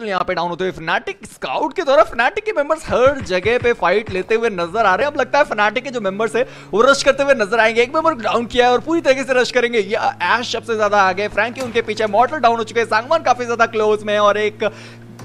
hostel यहाँ पे down होते हुए फनाटिक स्काउट के द्वारा फनाटिक के मेंबर्स हर जगह पे फाइट लेते हुए नजर आ रहे हैं अब लगता है फनाटिक के जो मेंबर्स है वो रश करते हुए नजर आएंगे एक मेंबर डाउन किया है और पूरी तरीके से रश करेंगे या एश सबसे ज्यादा आगे फ्रेंकी उनके पीछे मॉडल डाउन हो चुके हैं सांगवान काफी ज्यादा क्लोज में और एक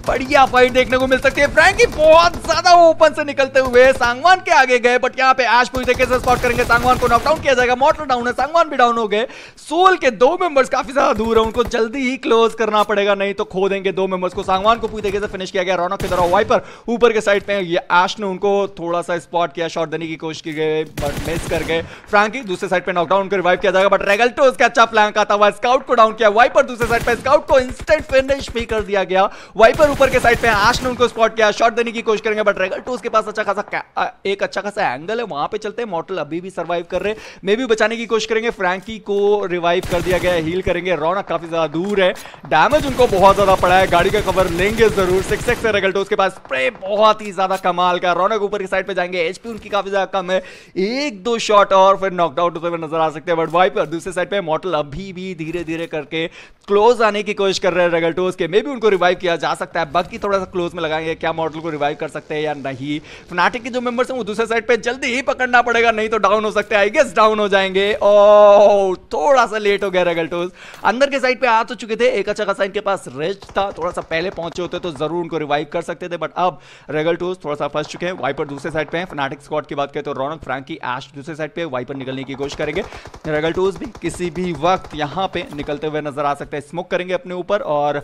बढ़िया फाइट देखने को मिल सकती है फ्रेंकी बहुत ज्यादा ओपन से निकलते हुए सांगवान के आगे गए बट यहाँ पे आज पूरी तरीके से स्पॉट करेंगे सांगवान को नॉकडाउन किया जाएगा मोटर डाउन है सांगवान भी डाउन हो गए सोल के दो मेंबर्स काफी ज्यादा दूर है उनको जल्दी ही क्लोज करना पड़ेगा नहीं तो खो देंगे दो मेंबर्स को सांगवान को पूरी तरीके से फिनिश किया गया रौनक के द्वारा वाइपर ऊपर के साइड पे ये आश ने उनको थोड़ा सा स्पॉट किया शॉट देने की कोशिश की गई बट मिस कर गए फ्रैंकी दूसरे साइड पे नॉकडाउन को रिवाइव किया जाएगा बट रेगल्टो उसका अच्छा प्लान आता हुआ स्काउट को डाउन किया वाइपर दूसरे साइड पर स्काउट को इंस्टेंट फिनिश भी कर दिया गया वाइपर ऊपर के साइड पे आश ने उनको स्पॉट किया शॉट देने की कोशिश करेंगे बट रेगल टू उसके पास अच्छा खासा एक अच्छा खासा एंगल है वहां पे चलते हैं मॉटल अभी भी सर्वाइव कर रहे मे भी बचाने की कोशिश करेंगे फ्रेंकी को रिवाइव कर दिया गया हील करेंगे रौनक काफी ज्यादा दूर है डैमेज उनको बहुत ज्यादा पड़ा है गाड़ी का कवर लेंगे जरूर सिक्स एक्स है रेगल टू उसके पास स्प्रे बहुत ही ज्यादा कमाल का रौनक ऊपर की साइड पे जाएंगे एचपी उनकी काफी ज्यादा कम है एक दो शॉट और फिर नॉकडाउट होते हुए नजर आ सकते हैं बट वाइप और दूसरे साइड पे मॉटल अभी भी धीरे धीरे करके क्लोज आने की कोशिश कर रहे हैं रेगल टू उसके मे भी उनको रिवाइव किया जा सकता है है बाकी थोड़ा सा क्लोज में लगाएंगे क्या मॉडल को रिवाइव कर सकते हैं या नहीं फनाटिक के जो मेंबर्स हैं वो दूसरे साइड पे जल्दी ही पकड़ना पड़ेगा नहीं तो डाउन हो सकते आई गेस डाउन हो जाएंगे ओ oh, थोड़ा सा लेट हो गया रेगल्टोज अंदर के साइड पे आ तो चुके थे एक अच्छा खासा इनके पास रेस्ट था थोड़ा सा पहले पहुंचे होते तो जरूर उनको रिवाइव कर सकते थे बट अब रेगल्टोज थोड़ा सा फंस चुके हैं वाइपर दूसरे साइड पे हैं फनाटिक स्कॉट की बात करें तो रौनक फ्रांकी एश दूसरे साइड पे वाइपर निकलने की कोशिश करेंगे रेगल्टोज भी किसी भी वक्त यहाँ पे निकलते हुए नजर आ सकते हैं स्मोक करेंगे अपने ऊपर और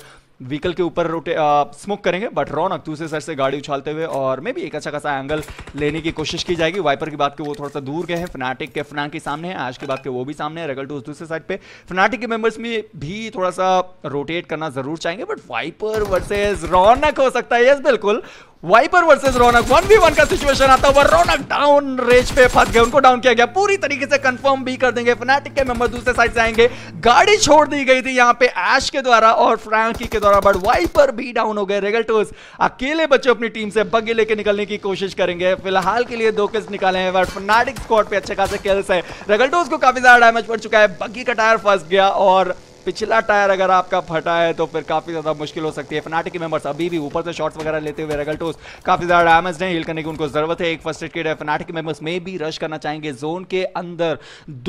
व्हीकल के ऊपर रोटे स्मोक करेंगे बट रौनक दूसरे साइड से गाड़ी उछालते हुए और मे भी एक अच्छा खासा एंगल लेने की कोशिश की जाएगी वाइपर की बात के वो थोड़ा सा दूर गए हैं फनाटिक के फनान के सामने है आज की बात के वो भी सामने है रगल टू दूसरे साइड पे फनाटिक के मेंबर्स में भी थोड़ा सा रोटेट करना जरूर चाहेंगे बट वाइपर वर्सेज रौनक हो सकता है यस बिल्कुल Viper versus Raunak one v one का सिचुएशन आता हुआ रौनक डाउन रेज पे फंस गए उनको डाउन किया गया पूरी तरीके से कंफर्म भी कर देंगे फनाटिक के मेंबर दूसरे साइड से आएंगे गाड़ी छोड़ दी गई थी यहाँ पे एश के द्वारा और फ्रैंकी के द्वारा बट वाइपर भी डाउन हो गए रेगल्टोस अकेले बच्चे अपनी टीम से बग्गे लेके निकलने की कोशिश करेंगे फिलहाल के लिए दो किस निकाले हैं बट फनाटिक स्कॉट पे अच्छे खासे केल्स है रेगल्टोस को काफी ज्यादा डैमेज पड़ चुका है बग्गी का टायर फंस गया और पिछला टायर अगर आपका फटा है तो फिर काफी ज्यादा मुश्किल हो सकती है फनाटिक मेंबर्स अभी भी ऊपर से शॉट्स वगैरह लेते हुए रगल टोस काफी ज्यादा डैमेज नहीं हील करने की उनको जरूरत है एक फर्स्ट एड है फनाटिक मेंबर्स में भी रश करना चाहेंगे जोन के अंदर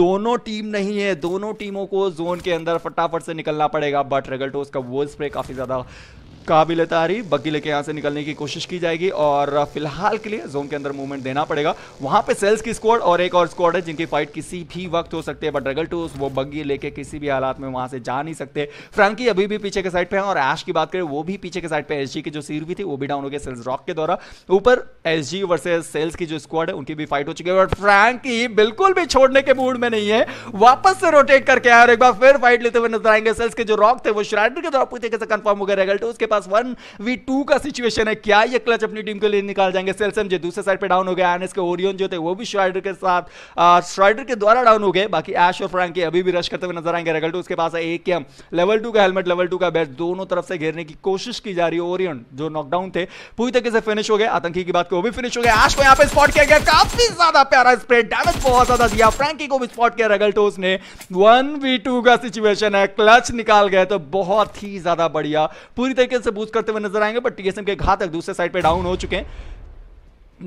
दोनों टीम नहीं है दोनों टीमों को जोन के अंदर फटाफट से निकलना पड़ेगा बट रगल टोस का वो स्प्रे काफी ज्यादा काबिल तारीफ बग्गी लेके यहाँ से निकलने की कोशिश की जाएगी और फिलहाल के लिए जोन के अंदर मूवमेंट देना पड़ेगा वहां पे सेल्स की स्क्वाड और एक और स्क्वाड है जिनकी फाइट किसी भी वक्त हो सकती है बट रगल टूस वो बग्गी लेके किसी भी हालात में वहां से जा नहीं सकते फ्रांकी अभी भी पीछे के साइड पे है और ऐश की बात करें वो भी पीछे के साइड पर एस की जो सीर भी थी वो भी डाउन हो गया सेल्स रॉक के द्वारा ऊपर एस जी वर्सेज सेल्स की जो स्क्वाड है उनकी भी फाइट हो चुकी है और फ्रैंकी बिल्कुल भी छोड़ने के मूड में नहीं है वापस से रोटेट करके आया और एक बार फिर फाइट लेते हुए नजर आएंगे सेल्स के जो रॉक थे वो श्राइडर के द्वारा पूछे कैसे कंफर्म हो गए रेगल टूस के पास वन वी टू का सिचुएशन है क्या ये क्लच अपनी टीम के लिए निकाल जाएंगे सेल्सम जो दूसरे साइड पे डाउन हो गए एनएस के ओरियन जो थे वो भी श्राइडर के साथ श्राइडर के द्वारा डाउन हो गए बाकी एश और फ्रैंकी अभी भी रश करते हुए नजर आएंगे रेगल उसके पास है एक एम लेवल टू का हेलमेट लेवल टू का बैच दोनों तरफ से घेरने की कोशिश की जा रही है ओरियन जो नॉकडाउन थे पूरी तरीके से फिनिश हो गए आतंकी की बात को भी फिनिश हो गए आश को यहाँ पे स्पॉट किया गया काफी ज्यादा प्यारा स्प्रे डैमेज बहुत ज्यादा दिया फ्रेंकी को भी स्पॉट किया रेगल्टोस उसने वन वी टू का सिचुएशन है क्लच निकाल गए तो बहुत ही ज्यादा बढ़िया पूरी तरीके से बूस्ट करते हुए नजर आएंगे बट टीएसएम के घातक दूसरे साइड पे डाउन हो चुके हैं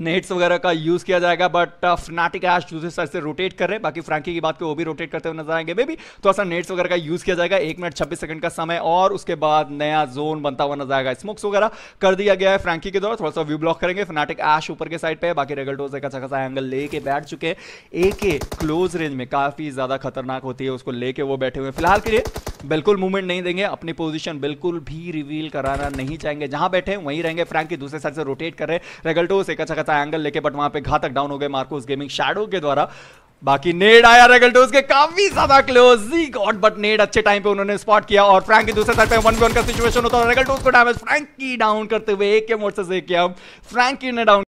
नेट्स वगैरह का यूज किया जाएगा बट फनाटिक एश दूसरे साइड से रोटेट कर रहे हैं बाकी फ्रांकी की बात को वो भी रोटेट करते हुए नजर आएंगे बेबी भी थोड़ा सा नेट्स वगैरह का यूज किया जाएगा एक मिनट छब्बीस सेकंड का समय और उसके बाद नया जोन बनता हुआ नजर आएगा स्मोक्स वगैरह कर दिया गया है फ्रांकी के द्वारा थोड़ा सा व्यू ब्लॉक करेंगे फनाटिक एश ऊपर के साइड पर बाकी रेगल्टोज एक अच्छा खासा एंगल लेके बैठ चुके हैं ए के क्लोज रेंज में काफी ज्यादा खतरनाक होती है उसको लेके वो बैठे हुए फिलहाल के लिए बिल्कुल मूवमेंट नहीं देंगे अपनी पोजीशन बिल्कुल भी रिवील कराना नहीं चाहेंगे जहां बैठे हैं वहीं रहेंगे फ्रैंक की दूसरे साइड से रोटेट कर रहे रेगल्टोस एक अच्छा खासा एंगल लेके बट वहां पे घातक डाउन हो गए मार्कोस गेमिंग शेडो के द्वारा बाकी नेड आया रेगल्टोस के काफी ज्यादा क्लोज जी गॉड बट नेड अच्छे टाइम पे उन्होंने स्पॉट किया और फ्रैंक की दूसरे साइड पे वन वन का सिचुएशन होता है रेगल्टोस को डैमेज फ्रैंक की डाउन करते हुए एक के मोड से किया फ्रैंक की ने डाउन